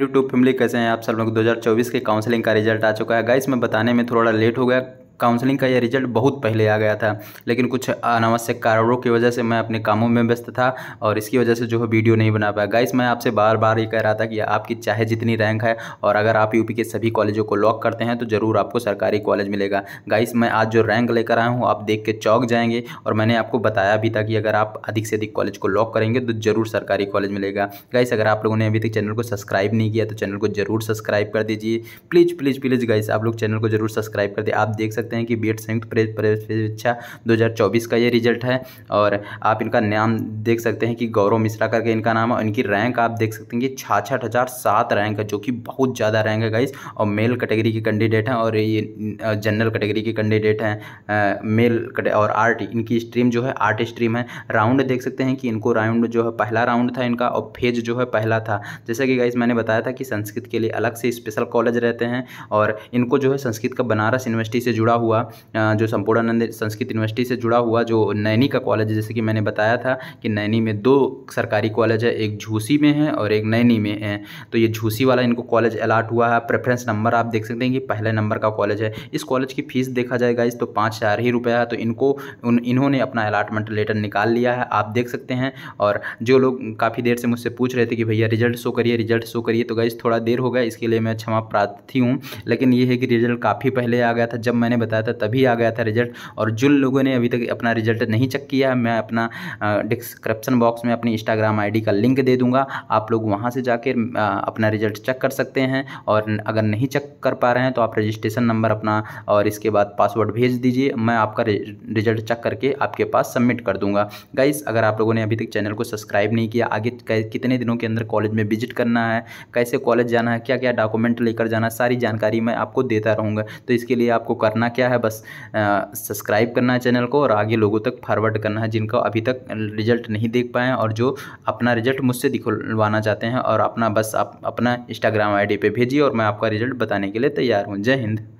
YouTube family कैसे हैं आप सब लोग 2024 के काउंसलिंग का रिजल्ट आ चुका है गाइस मैं बताने में थोड़ा लेट हो गया काउंसलिंग का यह रिजल्ट बहुत पहले आ गया था लेकिन कुछ अनावश्यक कारणों की वजह से मैं अपने कामों में व्यस्त था और इसकी वजह से जो है वीडियो नहीं बना पाया गाइस मैं आपसे बार बार ये कह रहा था कि आपकी चाहे जितनी रैंक है और अगर आप यूपी के सभी कॉलेजों को लॉक करते हैं तो ज़रूर आपको सरकारी कॉलेज मिलेगा गाइस मैं आज जो रैंक लेकर आया हूँ आप देख के चौक जाएंगे और मैंने आपको बताया भी था कि अगर आप अधिक से अधिक कॉलेज को लॉक करेंगे तो ज़रूर सरकारी कॉलेज मिलेगा गाइस अगर आप लोगों ने अभी तक चैनल को सब्सक्राइब नहीं किया तो चैनल को ज़रूर सब्सक्राइब कर दीजिए प्लीज़ प्लीज़ प्लीज़ गाइस आप लोग चैनल को ज़रूर सब्सक्राइब कर दिए आप देख सकते सकते हैं कि बी संयुक्त प्रवेश परीक्षा दो का ये रिजल्ट है और आप इनका नाम देख सकते हैं कि गौरव मिश्रा करके इनका नाम है इनकी रैंक आप देख सकते हैं कि छाछठ रैंक है जो कि बहुत ज़्यादा रैंक है गाइस और मेल कैटेगरी के कैंडिडेट हैं और ये जनरल कैटेगरी के कैंडिडेट हैं मेल और आर्ट इनकी स्ट्रीम जो है आर्ट स्ट्रीम है राउंड देख सकते हैं कि इनको राउंड जो है पहला राउंड था इनका और फेज जो है पहला था जैसा कि गाइस मैंने बताया था कि संस्कृत के लिए अलग से स्पेशल कॉलेज रहते हैं और इनको जो है संस्कृत का बनारस यूनिवर्सिटी से जुड़ा जुड़ा हुआ जो संपूर्णानंद संस्कृत यूनिवर्सिटी से जुड़ा हुआ जो नैनी का कॉलेज जैसे कि मैंने बताया था कि नैनी में दो सरकारी कॉलेज है एक झूसी में है और एक नैनी में है तो ये झूसी वाला इनको कॉलेज अलाट हुआ है प्रेफरेंस नंबर आप देख सकते हैं कि पहले नंबर का कॉलेज है इस कॉलेज की फ़ीस देखा जाएगा इस तो पाँच हज़ार ही रुपया है तो इनको उन इन्होंने अपना अलाटमेंट लेटर निकाल लिया है आप देख सकते हैं और जो लोग काफ़ी देर से मुझसे पूछ रहे थे कि भैया रिजल्ट शो करिए रिजल्ट शो करिए तो गाइज थोड़ा देर हो गया इसके लिए मैं क्षमा प्रार्थी हूँ लेकिन ये है कि रिजल्ट काफ़ी पहले आ गया था जब मैंने बताया था तभी आ गया था रिजल्ट और जिन लोगों ने अभी तक अपना रिजल्ट नहीं चेक किया मैं अपना डिस्क्रिप्शन बॉक्स में अपनी इंस्टाग्राम आई का लिंक दे दूँगा आप लोग वहाँ से जाकर अपना रिजल्ट चेक कर सकते हैं और अगर नहीं चेक कर पा रहे हैं तो आप रजिस्ट्रेशन नंबर अपना और इसके बाद पासवर्ड भेज दीजिए मैं आपका रिजल्ट चेक करके आपके पास सबमिट कर दूंगा गाइस अगर आप लोगों ने अभी तक चैनल को सब्सक्राइब नहीं किया आगे कितने दिनों के अंदर कॉलेज में विजिट करना है कैसे कॉलेज जाना है क्या क्या डॉक्यूमेंट लेकर जाना सारी जानकारी मैं आपको देता रहूँगा तो इसके लिए आपको करना क्या है बस सब्सक्राइब करना है चैनल को और आगे लोगों तक फॉरवर्ड करना है जिनका अभी तक रिजल्ट नहीं देख पाए हैं और जो अपना रिजल्ट मुझसे दिखवाना चाहते हैं और अपना बस आप अपना इंस्टाग्राम आई डी भेजिए और मैं आपका रिजल्ट बताने के लिए तैयार हूँ जय हिंद